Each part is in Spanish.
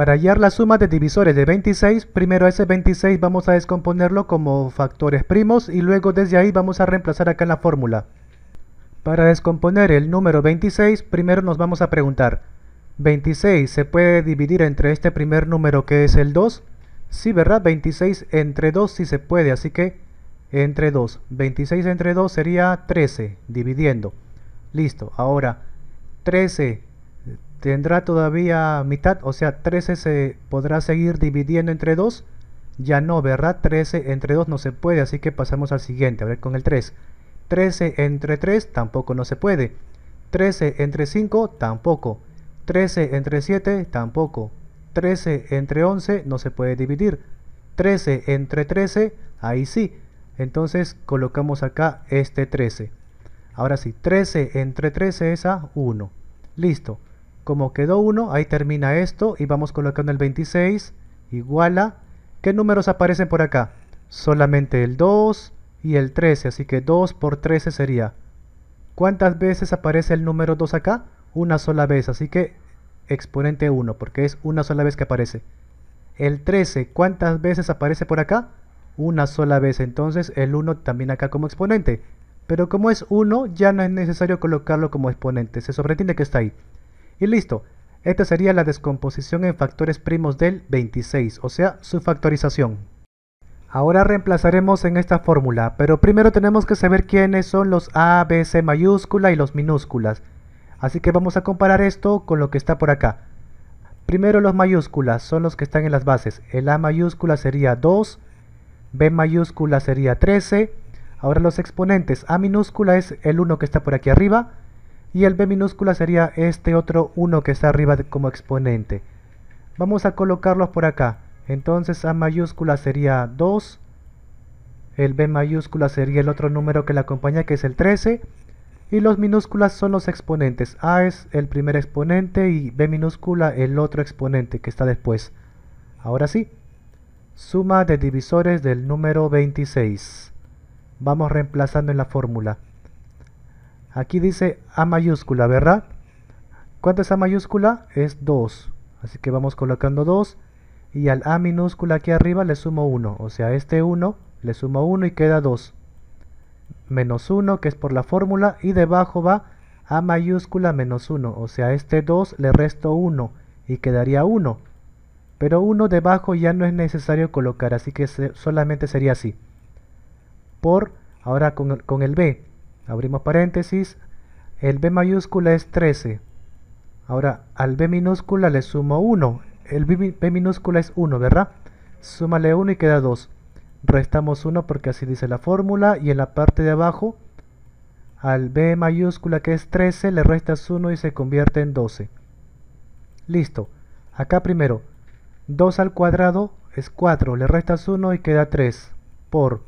Para hallar la suma de divisores de 26, primero ese 26 vamos a descomponerlo como factores primos y luego desde ahí vamos a reemplazar acá en la fórmula. Para descomponer el número 26, primero nos vamos a preguntar, ¿26 se puede dividir entre este primer número que es el 2? Sí, ¿verdad? 26 entre 2 sí se puede, así que entre 2. 26 entre 2 sería 13, dividiendo. Listo, ahora 13 tendrá todavía mitad, o sea, 13 se podrá seguir dividiendo entre 2. Ya no, ¿verdad? 13 entre 2 no se puede, así que pasamos al siguiente, a ver con el 3. 13 entre 3 tampoco no se puede. 13 entre 5 tampoco. 13 entre 7 tampoco. 13 entre 11 no se puede dividir. 13 entre 13, ahí sí. Entonces colocamos acá este 13. Ahora sí, 13 entre 13 es a 1. Listo. Como quedó 1, ahí termina esto y vamos colocando el 26, igual a... ¿Qué números aparecen por acá? Solamente el 2 y el 13, así que 2 por 13 sería. ¿Cuántas veces aparece el número 2 acá? Una sola vez, así que exponente 1, porque es una sola vez que aparece. El 13, ¿cuántas veces aparece por acá? Una sola vez, entonces el 1 también acá como exponente. Pero como es 1, ya no es necesario colocarlo como exponente, se sobreentiende que está ahí. Y listo. Esta sería la descomposición en factores primos del 26, o sea, su factorización. Ahora reemplazaremos en esta fórmula, pero primero tenemos que saber quiénes son los A, B, C mayúscula y los minúsculas. Así que vamos a comparar esto con lo que está por acá. Primero los mayúsculas son los que están en las bases. El A mayúscula sería 2, B mayúscula sería 13. Ahora los exponentes, A minúscula es el 1 que está por aquí arriba, y el b minúscula sería este otro 1 que está arriba como exponente. Vamos a colocarlos por acá. Entonces a mayúscula sería 2, el b mayúscula sería el otro número que la acompaña que es el 13 y los minúsculas son los exponentes. A es el primer exponente y b minúscula el otro exponente que está después. Ahora sí, suma de divisores del número 26. Vamos reemplazando en la fórmula. Aquí dice A mayúscula, ¿verdad? ¿Cuánto es A mayúscula? Es 2. Así que vamos colocando 2. Y al A minúscula aquí arriba le sumo 1. O sea, este 1 le sumo 1 y queda 2. Menos 1 que es por la fórmula. Y debajo va A mayúscula menos 1. O sea, este 2 le resto 1 y quedaría 1. Pero 1 debajo ya no es necesario colocar. Así que solamente sería así. Por ahora con, con el B abrimos paréntesis, el B mayúscula es 13, ahora al B minúscula le sumo 1, el B, minúscula es 1, ¿verdad? Súmale 1 y queda 2, restamos 1 porque así dice la fórmula y en la parte de abajo al B mayúscula que es 13 le restas 1 y se convierte en 12. Listo. Acá primero, 2 al cuadrado es 4, le restas 1 y queda 3. Por,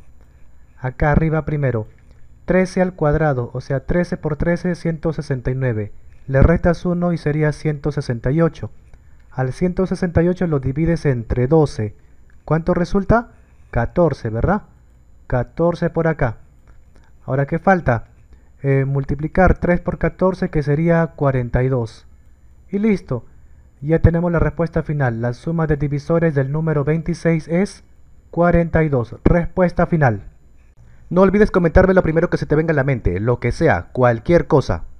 acá arriba primero, 13 al cuadrado, o sea 13 por 13 es 169. Le restas 1 y sería 168. Al 168 lo divides entre 12. ¿Cuánto resulta? 14, ¿verdad? 14 por acá. Ahora, ¿qué falta? Eh, multiplicar 3 por 14 que sería 42. Y listo. Ya tenemos la respuesta final. La suma de divisores del número 26 es 42. Respuesta final. No olvides comentarme lo primero que se te venga a la mente, lo que sea, cualquier cosa.